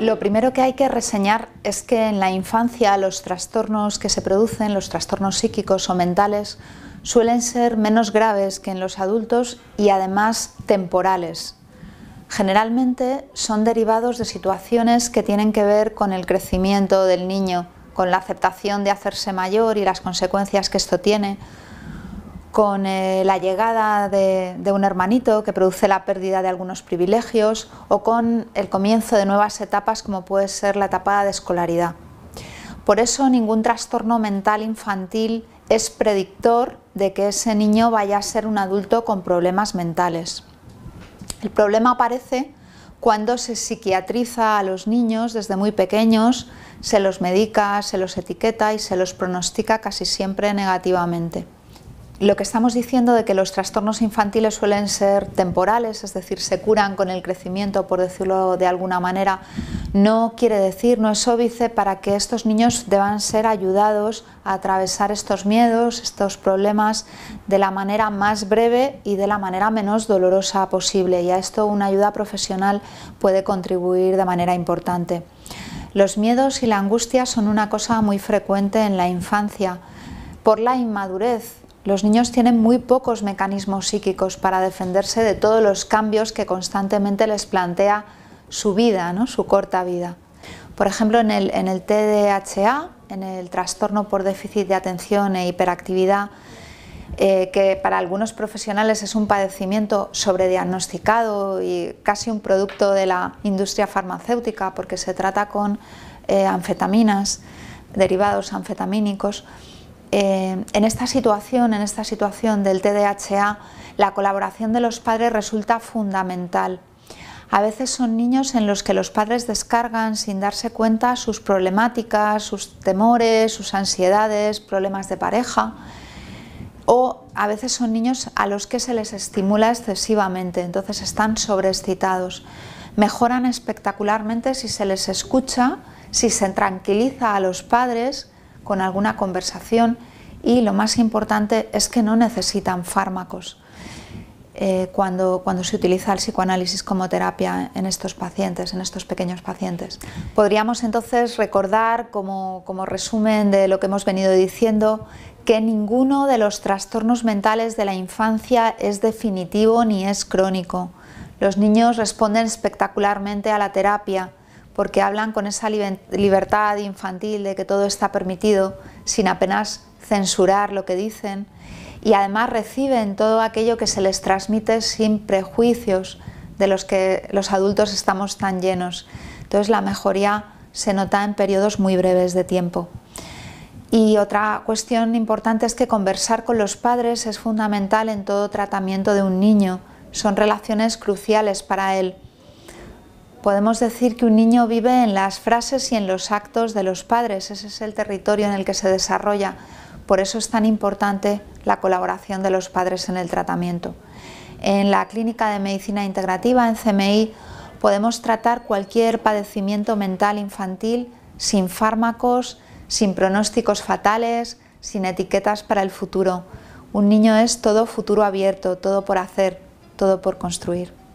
Lo primero que hay que reseñar es que en la infancia los trastornos que se producen, los trastornos psíquicos o mentales, suelen ser menos graves que en los adultos y además temporales. Generalmente son derivados de situaciones que tienen que ver con el crecimiento del niño, con la aceptación de hacerse mayor y las consecuencias que esto tiene, con eh, la llegada de, de, un hermanito que produce la pérdida de algunos privilegios o con el comienzo de nuevas etapas como puede ser la etapa de escolaridad. Por eso ningún trastorno mental infantil es predictor de que ese niño vaya a ser un adulto con problemas mentales. El problema aparece cuando se psiquiatriza a los niños desde muy pequeños, se los medica, se los etiqueta y se los pronostica casi siempre negativamente lo que estamos diciendo de que los trastornos infantiles suelen ser temporales, es decir, se curan con el crecimiento, por decirlo de alguna manera, no quiere decir, no es óbice para que estos niños deban ser ayudados a atravesar estos miedos, estos problemas de la manera más breve y de la manera menos dolorosa posible. Y a esto una ayuda profesional puede contribuir de manera importante. Los miedos y la angustia son una cosa muy frecuente en la infancia por la inmadurez los niños tienen muy pocos mecanismos psíquicos para defenderse de todos los cambios que constantemente les plantea su vida, su corta vida. Por ejemplo, en el, en en el trastorno por déficit de atención e hiperactividad, eh, que para algunos profesionales es un padecimiento sobrediagnosticado y casi un producto de la industria farmacéutica porque se trata con eh, anfetaminas, derivados anfetamínicos, eh, en esta situación, en esta situación del TDAH, la colaboración de los padres resulta fundamental. A veces son niños en los que los padres descargan sin darse cuenta sus problemáticas, sus temores, sus ansiedades, problemas de pareja. O a veces son niños a los que se les estimula excesivamente, entonces están sobreexcitados. Mejoran espectacularmente si se les escucha, si se tranquiliza a los padres con alguna conversación y lo más importante es que no necesitan fármacos eh, cuando, se utiliza el psicoanálisis como terapia en estos pacientes, en estos pequeños pacientes. Podríamos entonces recordar como resumen de lo que hemos venido diciendo que ninguno de los trastornos mentales de la infancia es definitivo ni es crónico. Los niños responden espectacularmente a la terapia porque hablan con esa libertad infantil de que todo está permitido, sin apenas censurar lo que dicen, y además reciben todo aquello que se les transmite sin prejuicios de los que los adultos estamos tan llenos. Entonces la mejoría se nota en periodos muy breves de tiempo. Y otra cuestión importante es que conversar con los padres es fundamental en todo tratamiento de un niño. Son relaciones cruciales para él. Podemos decir que un niño vive en las frases y en los actos de los padres, ese es el territorio en el que se desarrolla. Por eso es tan importante la colaboración de los padres en el tratamiento. En la Clínica de Medicina Integrativa, en CMI, podemos tratar cualquier padecimiento mental infantil sin fármacos, sin pronósticos fatales, sin etiquetas para el futuro. Un niño es todo futuro abierto, todo por hacer, todo por construir.